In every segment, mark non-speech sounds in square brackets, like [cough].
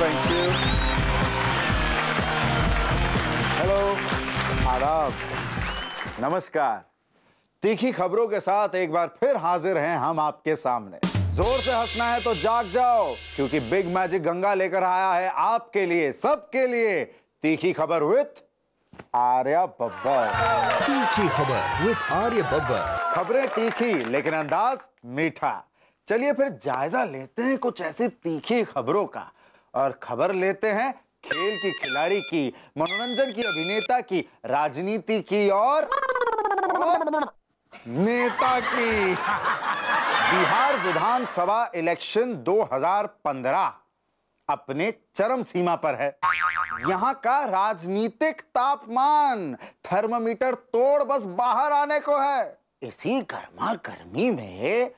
Thank you hello आदाब नमस्कार तीखी खबरों के साथ एक बार फिर हाजिर हैं हम आपके सामने जोर से हंसना है तो जाग जाओ क्योंकि बिग मैजिक गंगा लेकर आया है आपके लिए सबके लिए तीखी खबर विथ आर्या बब्बर तीखी खबर विथ आर्य बब्बर खबरें तीखी लेकिन अंदाज मीठा चलिए फिर जायजा लेते हैं कुछ ऐसी तीखी खबरों का और खबर लेते हैं खेल की खिलाड़ी की मनोरंजन की अभिनेता की राजनीति की और, नेता की बिहार विधानसभा इलेक्शन 2015 अपने चरम सीमा पर है यहाँ का राजनीतिक तापमान थर्मामीटर तोड़ बस बाहर आने को है इसी गर्मा गर्मी में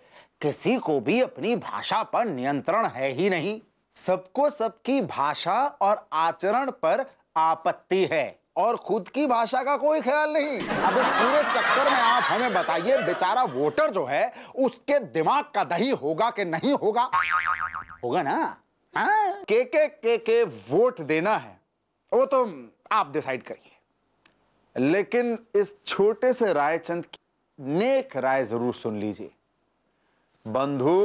किसी को भी अपनी भाषा पर नियंत्रण है ही नहीं सबको सबकी भाषा और आचरण पर आपत्ति है और खुद की भाषा का कोई ख्याल नहीं अब इस पूरे चक्कर में आप हमें बताइए बेचारा वोटर जो है उसके दिमाग का दही होगा कि नहीं होगा होगा ना हाँ। के के के के वोट देना है वो तो आप डिसाइड करिए लेकिन इस छोटे से रायचंद की नेक राय जरूर सुन लीजिए बंधु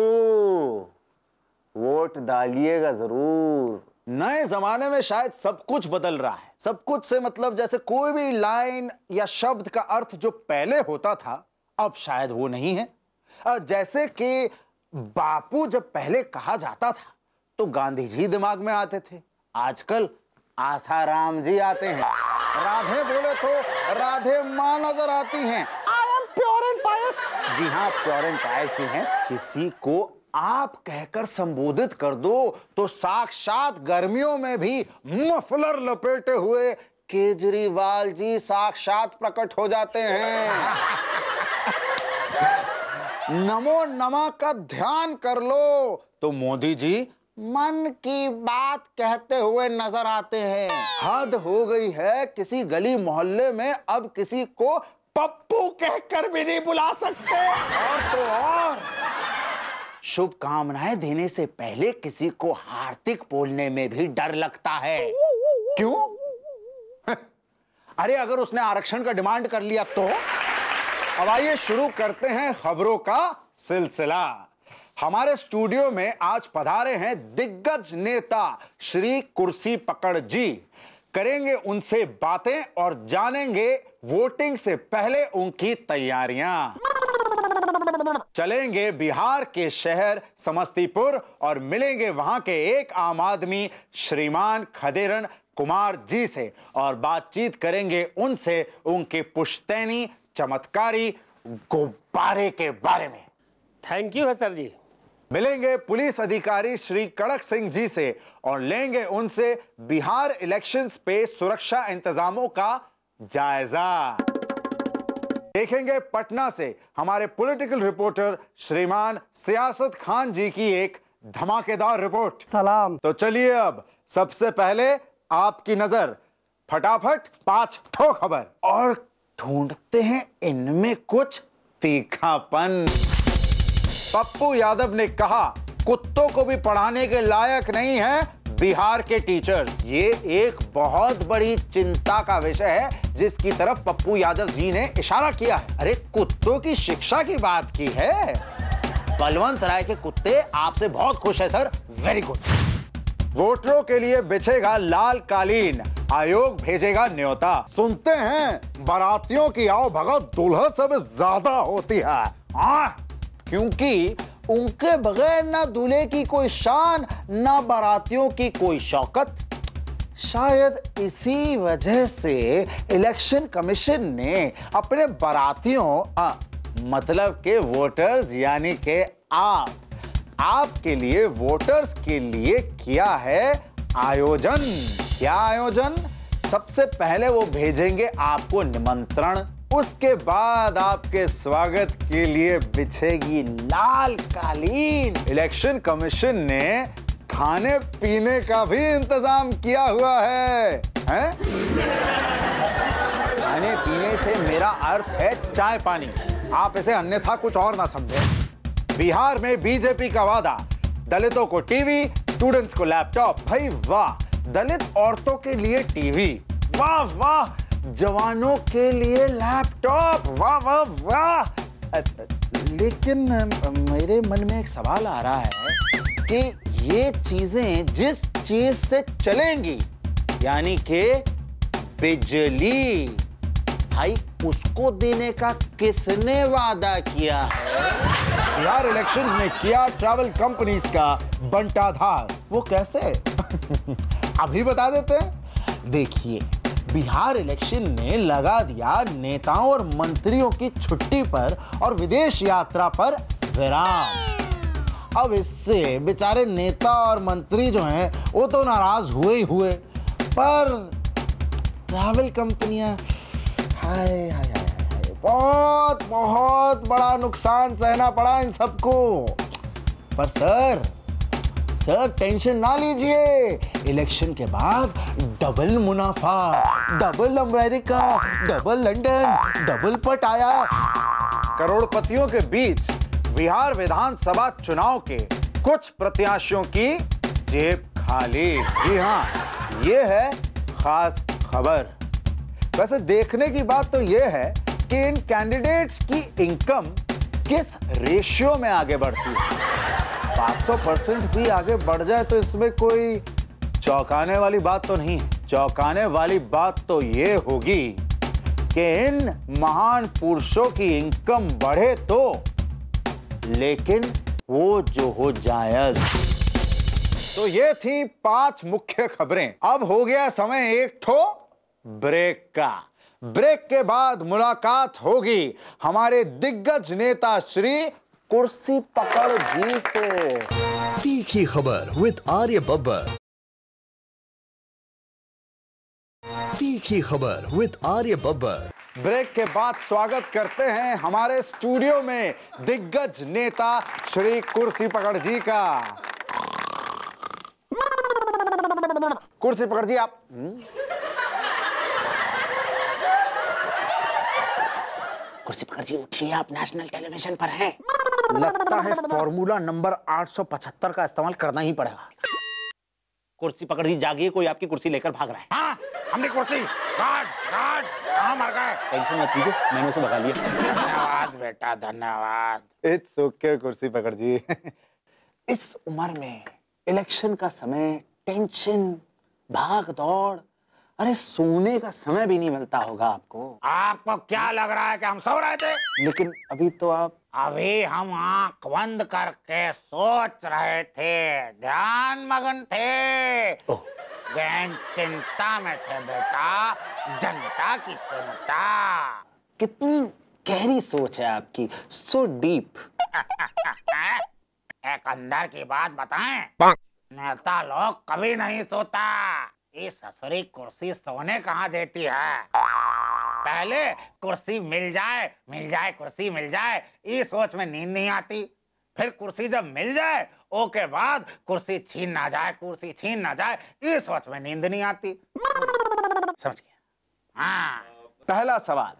वोट डालिएगा जरूर नए जमाने में शायद सब कुछ बदल रहा है सब कुछ से मतलब जैसे कोई भी लाइन या शब्द का अर्थ जो पहले होता था अब शायद वो नहीं है जैसे कि बापू जब पहले कहा जाता था तो गांधी जी दिमाग में आते थे आजकल आसाराम जी आते हैं राधे बोले तो राधे माँ नजर आती हैं I am pure and pious जी हाँ प्योर एंड पायस भी हैं किसी को आप कहकर संबोधित कर दो तो साक्षात गर्मियों में भी मफलर लपेटे हुए केजरीवाल जी साक्षात प्रकट हो जाते हैं नमो नमा का ध्यान कर लो तो मोदी जी मन की बात कहते हुए नजर आते हैं हद हो गई है किसी गली मोहल्ले में अब किसी को पप्पू कहकर भी नहीं बुला सकते और तो और शुभकामनाएं देने से पहले किसी को हार्दिक बोलने में भी डर लगता है क्यों [laughs] अरे अगर उसने आरक्षण का डिमांड कर लिया तो अब आइए शुरू करते हैं खबरों का सिलसिला हमारे स्टूडियो में आज पधारे हैं दिग्गज नेता श्री कुर्सी पकड़ जी करेंगे उनसे बातें और जानेंगे वोटिंग से पहले उनकी तैयारियां चलेंगे बिहार के शहर समस्तीपुर और मिलेंगे वहां के एक आम आदमी श्रीमान खदेरन कुमार जी से और बातचीत करेंगे उनसे उनके पुश्तैनी चमत्कारी गुब्बारे के बारे में थैंक यू है सर जी मिलेंगे पुलिस अधिकारी श्री कड़क सिंह जी से और लेंगे उनसे बिहार इलेक्शंस पे सुरक्षा इंतजामों का जायजा देखेंगे पटना से हमारे पॉलिटिकल रिपोर्टर श्रीमान सियासत खान जी की एक धमाकेदार रिपोर्ट सलाम तो चलिए अब सबसे पहले आपकी नजर फटाफट पांच ठो खबर और ढूंढते हैं इनमें कुछ तीखापन पप्पू यादव ने कहा कुत्तों को भी पढ़ाने के लायक नहीं है बिहार के टीचर्स ये एक बहुत बड़ी चिंता का विषय है जिसकी तरफ पप्पू यादव जी ने इशारा किया है अरे कुत्तों की शिक्षा की बात की है बलवंत राय के कुत्ते आपसे बहुत खुश है सर वेरी गुड वोटरों के लिए बिछेगा लाल कालीन आयोग भेजेगा न्योता सुनते हैं बारातियों की आओ भगत दुल्हन सब ज्यादा होती है हाँ, क्योंकि उनके बगैर ना दूल्हे की कोई शान ना बारातियों की कोई शौकत शायद इसी वजह से इलेक्शन कमीशन ने अपने बारातियों मतलब के वोटर्स यानी के आप आपके लिए वोटर्स के लिए किया है आयोजन क्या आयोजन सबसे पहले वो भेजेंगे आपको निमंत्रण उसके बाद आपके स्वागत के लिए बिछेगी लाल कालीन इलेक्शन कमीशन ने खाने पीने का भी इंतजाम किया हुआ है हैं? खाने पीने से मेरा अर्थ है चाय पानी आप इसे अन्यथा कुछ और ना समझे बिहार में बीजेपी का वादा दलितों को टीवी स्टूडेंट्स को लैपटॉप भाई वाह दलित औरतों के लिए टीवी वाह वाह जवानों के लिए लैपटॉप वाह वाह वाह लेकिन मेरे मन में एक सवाल आ रहा है कि ये चीजें जिस चीज से चलेंगी यानी कि बिजली भाई उसको देने का किसने वादा किया है यार इलेक्शंस में किया ट्रैवल कंपनीज का बंटाधार वो कैसे [laughs] अभी बता देते हैं देखिए बिहार इलेक्शन ने लगा दिया नेताओं और मंत्रियों की छुट्टी पर और विदेश यात्रा पर विराम अब इससे बेचारे नेता और मंत्री जो हैं वो तो नाराज हुए ही हुए पर ट्रैवल कंपनियां हाय हाय हाय बहुत बहुत बड़ा नुकसान सहना पड़ा इन सबको पर सर तक टेंशन ना लीजिए इलेक्शन के बाद डबल मुनाफा double America double London double Pattaya करोड़पतियों के बीच बिहार विधानसभा चुनाव के कुछ प्रत्याशियों की जेब खाली जी हाँ ये है खास खबर वैसे देखने की बात तो ये है कि इन कैंडिडेट्स की इनकम किस रेशियो में आगे बढ़ती है 500 परसेंट भी आगे बढ़ जाए तो इसमें कोई चौंकाने वाली बात तो नहीं चौंकाने वाली बात तो ये होगी कि इन महान पुरुषों की इनकम बढ़े तो लेकिन वो जो हो जायज तो ये थी पांच मुख्य खबरें अब हो गया समय एक ठो ब्रेक का ब्रेक के बाद मुलाकात होगी हमारे दिग्गज नेता श्री कुर्सी पकड़ जी से तीखी खबर विद आर्य बब्बर तीखी खबर विद आर्य बब्बर ब्रेक के बाद स्वागत करते हैं हमारे स्टूडियो में दिग्गज नेता श्री कुर्सी पकड़ जी का कुर्सी पकड़ जी आप हम्म। कुर्सी पकड़ जी उठिए आप नेशनल टेलीविजन पर हैं लगता है फॉर्मूला नंबर 875 का इस्तेमाल करना ही पड़ेगा कुर्सी पकड़ दी जागी कोई आपकी कुर्सी लेकर भाग रहा है हाँ, हमने कुर्सी गार्ड गार्ड कहाँ मर गए टेंशन मत लीजिए मैंने उसे भगा लिया धन्यवाद बेटा धन्यवाद इट्स ओके कुर्सी पकड़ जी इस उम्र में इलेक्शन का समय टेंशन भाग दौड़ अरे सोने का समय भी नहीं मिलता होगा आपको आपको क्या लग रहा है कि हम सो रहे थे लेकिन अभी तो आप अभी हम आंख बंद करके सोच रहे थे ध्यान मगन थे चिंता में थे बेटा जनता की चिंता कितनी गहरी सोच है आपकी सो डीप [laughs] एक अंदर की बात बताएं नेता लोग कभी नहीं सोता ये ससुरी कुर्सी सोने कहाँ देती है पहले कुर्सी मिल जाए मिल जाए कुर्सी मिल जाए इस सोच में नींद नहीं आती फिर कुर्सी जब मिल जाए ओके बाद कुर्सी छीन ना जाए कुर्सी छीन ना जाए इस सोच में नींद नहीं आती समझ गया हाँ पहला सवाल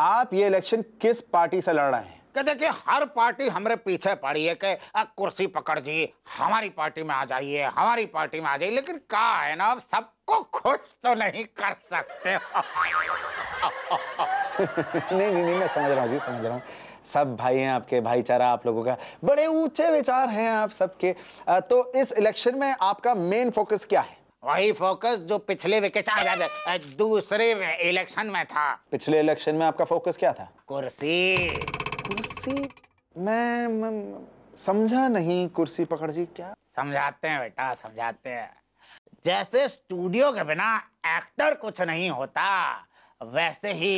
आप ये इलेक्शन किस पार्टी से लड़ रहे हैं कि देखिए हर पार्टी हमारे पीछे पड़ी है कि कुर्सी पकड़ जी हमारी पार्टी में आ जाइए हमारी पार्टी में आ जाइए लेकिन का है ना अब सबको खुश तो नहीं कर सकते [laughs] नहीं नहीं नहीं मैं समझ रहा हूँ जी समझ रहा हूँ सब भाई हैं आपके भाईचारा आप लोगों का बड़े ऊंचे विचार हैं आप सबके तो इस इलेक्शन में आपका मेन फोकस क्या है वही फोकस जो पिछले दूसरे इलेक्शन में था पिछले इलेक्शन में आपका फोकस क्या था कुर्सी कुर्सी मैं, मैं समझा नहीं कुर्सी पकड़ जी क्या समझाते हैं बेटा समझाते हैं जैसे स्टूडियो के बिना एक्टर कुछ नहीं होता वैसे ही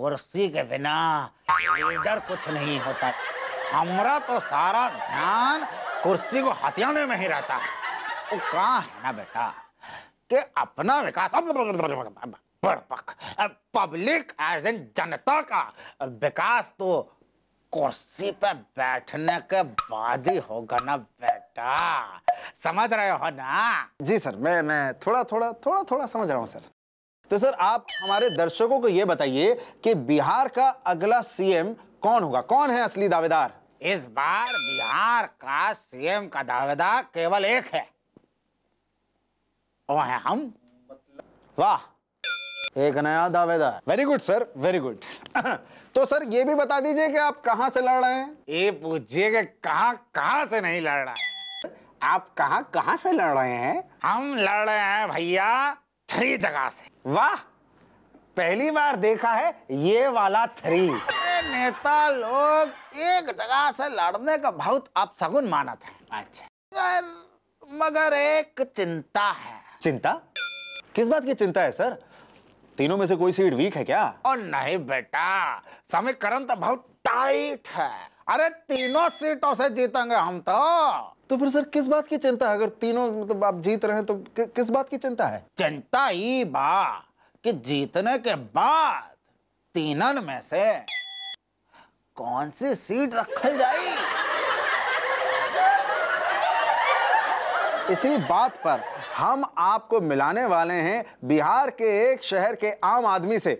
कुर्सी के बिना लीडर कुछ नहीं होता हमारा तो सारा ध्यान कुर्सी को हथियाने में ही रहता है वो कहाँ है ना बेटा कि अपना विकास अब बड़पक पब्लिक एज इन जनता का विकास तो कुर्सी पे बैठने के बाद ही होगा ना बेटा समझ रहे हो ना जी सर मैं मैं थोड़ा थोड़ा थोड़ा थोड़ा समझ रहा हूँ सर तो सर आप हमारे दर्शकों को यह बताइए कि बिहार का अगला सीएम कौन होगा कौन है असली दावेदार इस बार बिहार का सीएम का दावेदार केवल एक है वो है हम वाह एक नया दावेदार very good sir very good तो सर ये भी बता दीजिए कि आप कहाँ से लड़ रहे हैं ये पूछिए कि कहाँ कहाँ से नहीं लड़ रहा है आप कहाँ कहाँ से लड़ रहे हैं हम लड़ रहे हैं भैया थ्री जगह से वाह पहली बार देखा है ये वाला थ्री नेता लोग एक जगह से लड़ने का बहुत आप सगुन माना था अच्छा मगर एक चिंता है चिंता किस बात की चिंता है सर तीनों में से कोई सीट वीक है क्या और नहीं बेटा समीकरण तो बहुत टाइट है अरे तीनों सीटों से जीतेंगे हम तो तो फिर सर किस बात की चिंता है अगर तीनों मतलब तो आप जीत रहे हैं तो कि, किस बात की चिंता है चिंता ही बा कि जीतने के बाद तीनों में से कौन सी सीट रखल जाए इसी बात पर हम आपको मिलाने वाले हैं बिहार के एक शहर के आम आदमी से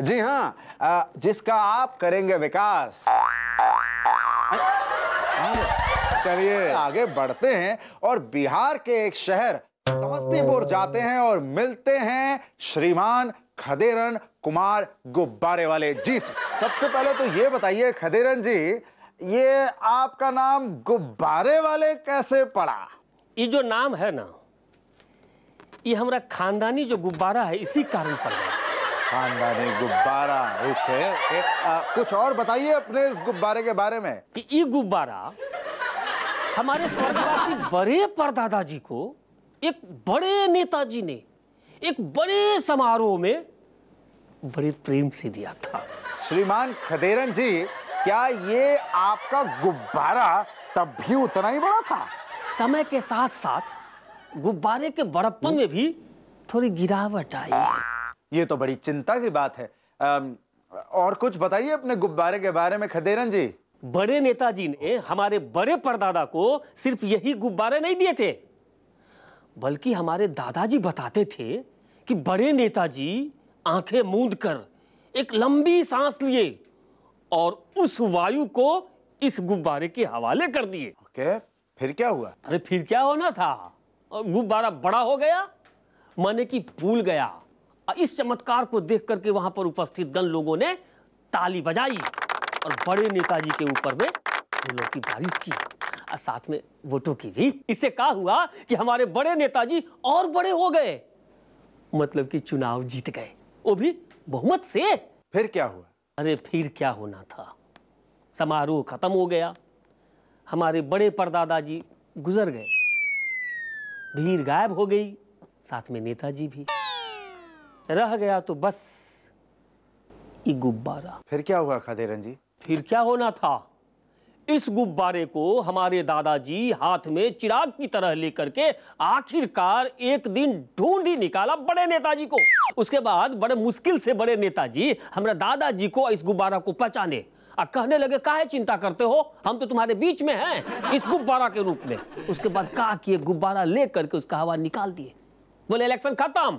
जी हाँ जिसका आप करेंगे विकास चलिए आगे बढ़ते हैं और बिहार के एक शहर समस्तीपुर जाते हैं और मिलते हैं श्रीमान खदेरन कुमार गुब्बारे वाले जी सबसे पहले तो ये बताइए खदेरन जी ये आपका नाम गुब्बारे वाले कैसे पड़ा ये जो नाम है ना ये हमारा खानदानी जो गुब्बारा है इसी कारण पर है खानदानी गुब्बारा ओके कुछ और बताइए अपने इस गुब्बारे के बारे में कि ये गुब्बारा हमारे स्वर्गवासी बड़े परदादा जी को एक बड़े नेताजी ने एक बड़े समारोह में बड़े प्रेम से दिया था श्रीमान खदेरन जी क्या ये आपका गुब्बारा तब भी उतना ही बड़ा था समय के साथ साथ गुब्बारे के बड़प्पन में भी थोड़ी गिरावट आई ये तो बड़ी चिंता की बात है आ, और कुछ बताइए अपने गुब्बारे के बारे में खदेरन जी बड़े नेताजी ने हमारे बड़े परदादा को सिर्फ यही गुब्बारे नहीं दिए थे बल्कि हमारे दादाजी बताते थे कि बड़े नेताजी आंखें मूंद कर एक लंबी सांस लिए और उस वायु को इस गुब्बारे के हवाले कर दिए ओके फिर क्या हुआ अरे फिर क्या होना था गुब्बारा बड़ा हो गया माने कि फूल गया इस चमत्कार को देख करके वहां पर उपस्थित दल लोगों ने ताली बजाई और बड़े नेताजी के ऊपर में फूलों की बारिश की और साथ में वोटों की भी इससे कहा हुआ कि हमारे बड़े नेताजी और बड़े हो गए मतलब कि चुनाव जीत गए वो भी बहुमत से फिर क्या हुआ अरे फिर क्या होना था समारोह खत्म हो गया हमारे बड़े परदादा जी गुजर गए भीड़ गायब हो गई साथ में नेताजी भी रह गया तो बस गुब्बारा फिर क्या हुआ खादेरन जी फिर क्या होना था इस गुब्बारे को हमारे दादाजी हाथ में चिराग की तरह लेकर के आखिरकार एक दिन ढूंढ ही निकाला बड़े नेताजी को उसके बाद बड़े मुश्किल से बड़े नेताजी हमारे दादाजी को इस गुब्बारा को पहचाने और कहने लगे काहे चिंता करते हो हम तो तुम्हारे बीच में हैं इस गुब्बारा के रूप में उसके बाद का किए गुब्बारा ले करके उसका हवा निकाल दिए बोले इलेक्शन खत्म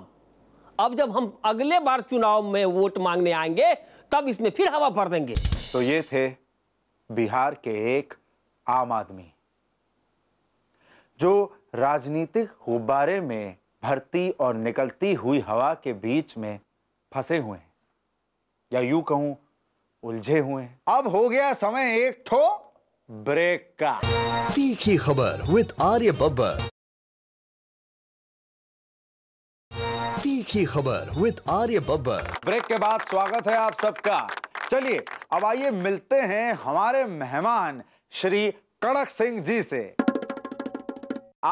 अब जब हम अगले बार चुनाव में वोट मांगने आएंगे तब इसमें फिर हवा भर देंगे तो ये थे बिहार के एक आम आदमी जो राजनीतिक गुब्बारे में भरती और निकलती हुई हवा के बीच में फंसे हुए हैं या यूं कहूं उलझे हुए हैं अब हो गया समय एक ठो ब्रेक का तीखी खबर विद आर्य बब्बर तीखी खबर विद आर्य बब्बर ब्रेक के बाद स्वागत है आप सबका चलिए अब आइए मिलते हैं हमारे मेहमान श्री कड़क सिंह जी से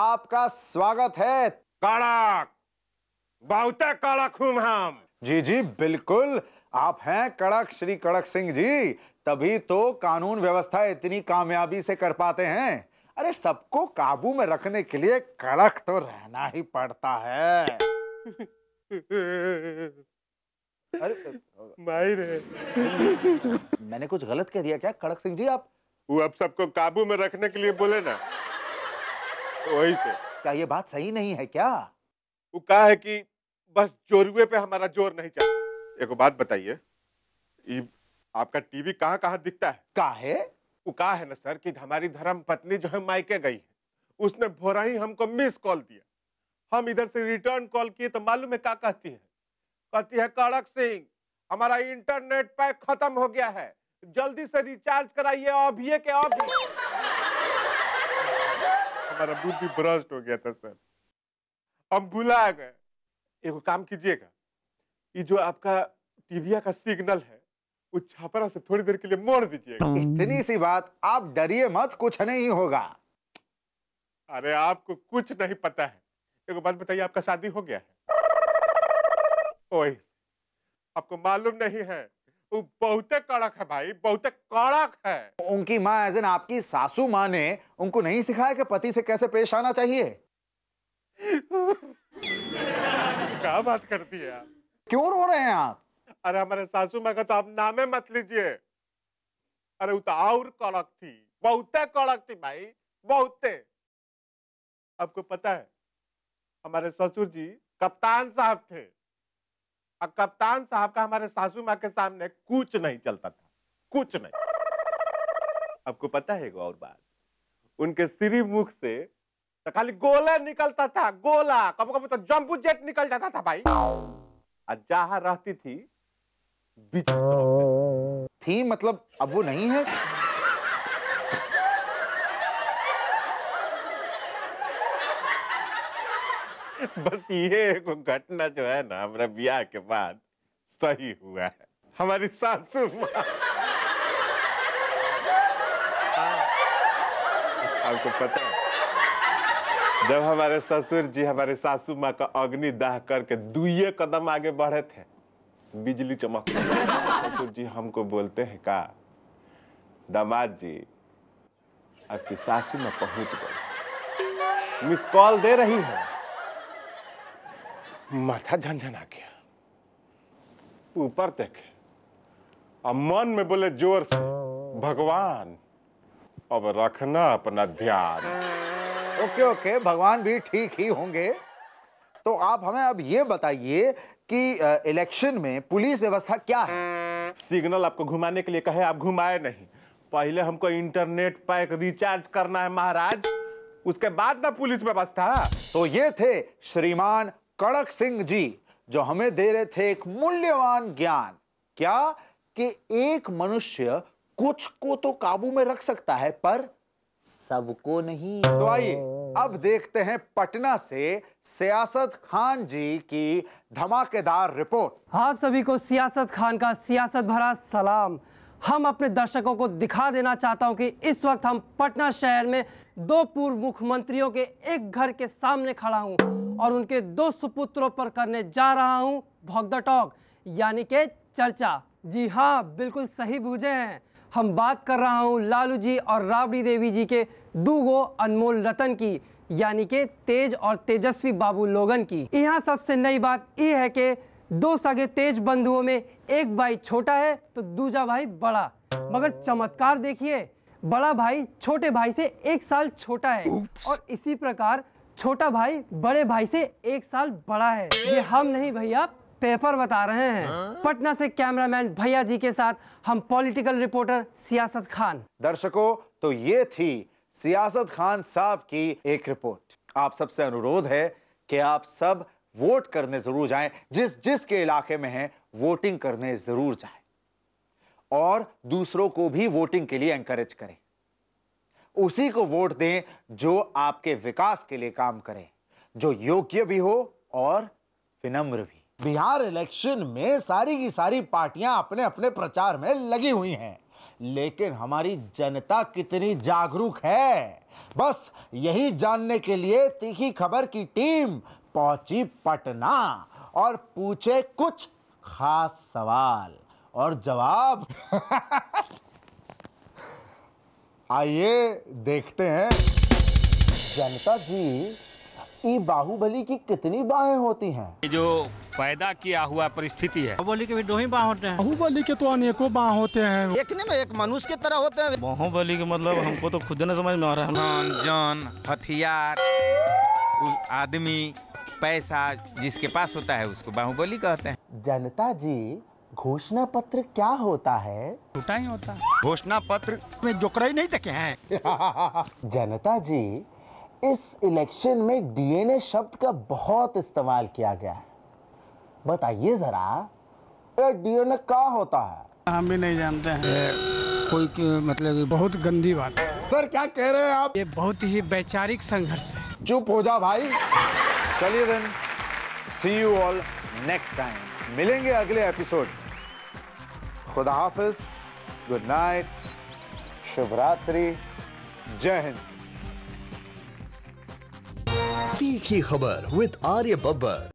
आपका स्वागत है कड़क बहुत कड़क हूं हम जी जी बिल्कुल आप हैं कड़क श्री कड़क सिंह जी तभी तो कानून व्यवस्था इतनी कामयाबी से कर पाते हैं अरे सबको काबू में रखने के लिए कड़क तो रहना ही पड़ता है [laughs] अरे भाई रे मैंने कुछ गलत कह दिया क्या कड़क सिंह जी आप वो अब सबको काबू में रखने के लिए बोले ना वही से तो। क्या ये बात सही नहीं है क्या वो कहा है कि बस जोरुए पे हमारा जोर नहीं चाहता एक बात बताइए आपका टीवी कहाँ कहाँ दिखता है कहा है वो कहा है ना सर कि हमारी धर्म पत्नी जो है मायके गई है उसने भोरा ही हमको मिस कॉल दिया हम इधर से रिटर्न कॉल किए तो मालूम है क्या कहती है कहती है कड़क सिंह हमारा इंटरनेट पैक खत्म हो गया है जल्दी से रिचार्ज कराइए अभी के अभी हमारा बुद्धि भ्रष्ट हो गया था सर हम भुला गए एक काम कीजिएगा कि जो आपका टीविया का सिग्नल है वो छापरा से थोड़ी देर के लिए मोड़ दीजिए इतनी सी बात आप डरिए मत कुछ नहीं होगा अरे आपको कुछ नहीं पता है एक बात बताइए आपका शादी हो गया है ओए आपको मालूम नहीं है वो बहुत कड़क है भाई बहुत कड़क है उनकी माँ एज एन आपकी सासू माँ ने उनको नहीं सिखाया कि पति से कैसे पेश आना चाहिए [laughs] क्या बात करती है आप क्यों रो रहे हैं आप अरे हमारे सासू मैं का तो आप नामे मत लीजिए अरे वो तो और कड़क थी बहुत कड़क थी भाई बहुत आपको पता है हमारे ससुर जी कप्तान साहब थे और कप्तान साहब का हमारे सासू माँ के सामने कुछ नहीं चलता था कुछ नहीं आपको पता है और बात उनके श्री मुख से तो खाली गोला निकलता था गोला कभी कभी तो जम्बू जेट निकल जाता था भाई जहां रहती थी थी मतलब अब वो नहीं है बस ये घटना जो है ना हमारा ब्याह के बाद सही हुआ है हमारी सासू हाँ। आपको पता है जब हमारे ससुर जी हमारे सासू माँ का अग्नि दाह करके दुए कदम आगे बढ़े थे बिजली चमक ससुर जी हमको बोलते हैं का दामाद जी आपकी तो सासू माँ पहुंच गए मिस कॉल दे रही है माथा झंझना गया ऊपर देखे और मन में बोले जोर से भगवान अब रखना अपना ध्यान ओके ओके भगवान भी ठीक ही होंगे तो आप हमें अब ये बताइए कि इलेक्शन में पुलिस व्यवस्था क्या है सिग्नल आपको घुमाने के लिए कहे आप घुमाए नहीं पहले हमको इंटरनेट पैक रिचार्ज करना है महाराज उसके बाद ना पुलिस व्यवस्था तो ये थे श्रीमान कड़क सिंह जी जो हमें दे रहे थे एक मूल्यवान ज्ञान क्या कि एक मनुष्य कुछ को तो काबू में रख सकता है पर सबको नहीं तो आइए अब देखते हैं पटना से सियासत खान जी की धमाकेदार रिपोर्ट आप सभी को सियासत खान का सियासत भरा सलाम हम अपने दर्शकों को दिखा देना चाहता हूं कि इस वक्त हम पटना शहर में दो पूर्व मुख्यमंत्रियों के एक घर के सामने खड़ा हूं और उनके दो सुपुत्रों पर करने जा रहा हूं भोग द टॉक यानी के चर्चा जी हाँ बिल्कुल सही बूझे हैं हम बात कर रहा हूँ लालू जी और राबड़ी देवी जी के दूगो अनमोल रतन की यानी के तेज और तेजस्वी बाबू लोगन की यहाँ सबसे नई बात ये है कि दो सगे तेज बंधुओं में एक भाई छोटा है तो दूजा भाई बड़ा मगर चमत्कार देखिए बड़ा भाई छोटे भाई से एक साल छोटा है और इसी प्रकार छोटा भाई बड़े भाई से एक साल बड़ा है ये हम नहीं भैया पेपर बता रहे हैं हाँ? पटना से कैमरामैन भैया जी के साथ हम पॉलिटिकल रिपोर्टर सियासत खान दर्शकों तो ये थी सियासत खान साहब की एक रिपोर्ट आप सबसे अनुरोध है कि आप सब वोट करने जरूर जाएं जिस जिस के इलाके में हैं वोटिंग करने जरूर जाएं और दूसरों को भी वोटिंग के लिए एंकरेज करें उसी को वोट दें जो आपके विकास के लिए काम करे जो योग्य भी हो और विनम्र भी बिहार इलेक्शन में सारी की सारी पार्टियां अपने अपने प्रचार में लगी हुई हैं लेकिन हमारी जनता कितनी जागरूक है बस यही जानने के लिए तीखी खबर की टीम पहुंची पटना और पूछे कुछ खास सवाल और जवाब [laughs] आइए देखते हैं जनता जी ई बाहुबली की कितनी बाहें होती हैं? जो पैदा किया हुआ परिस्थिति है बाहुबली के भी दो ही बाह होते हैं बाहुबली के तो अनेकों बाह होते हैं देखने में एक मनुष्य की तरह होते हैं बाहुबली के मतलब हमको तो खुद न समझ में आ रहा है जान हथियार आदमी पैसा जिसके पास होता है उसको बाहुबली कहते हैं जनता जी घोषणा पत्र क्या होता है छोटा ही होता है घोषणा पत्र में जोकर ही नहीं तके हैं [laughs] जनता जी इस इलेक्शन में डीएनए शब्द का बहुत इस्तेमाल किया गया है बताइए ज़रा डीएनए कहा होता है हम भी नहीं जानते हैं कोई मतलब बहुत गंदी बात है सर क्या कह रहे हैं आप ये बहुत ही वैचारिक संघर्ष है चुप हो जा भाई चलिए then see you all next time मिलेंगे अगले एपिसोड खुदा हाफिज गुड नाइट शुभ रात्रि जय हिंद तीखी खबर विद आर्य बब्बर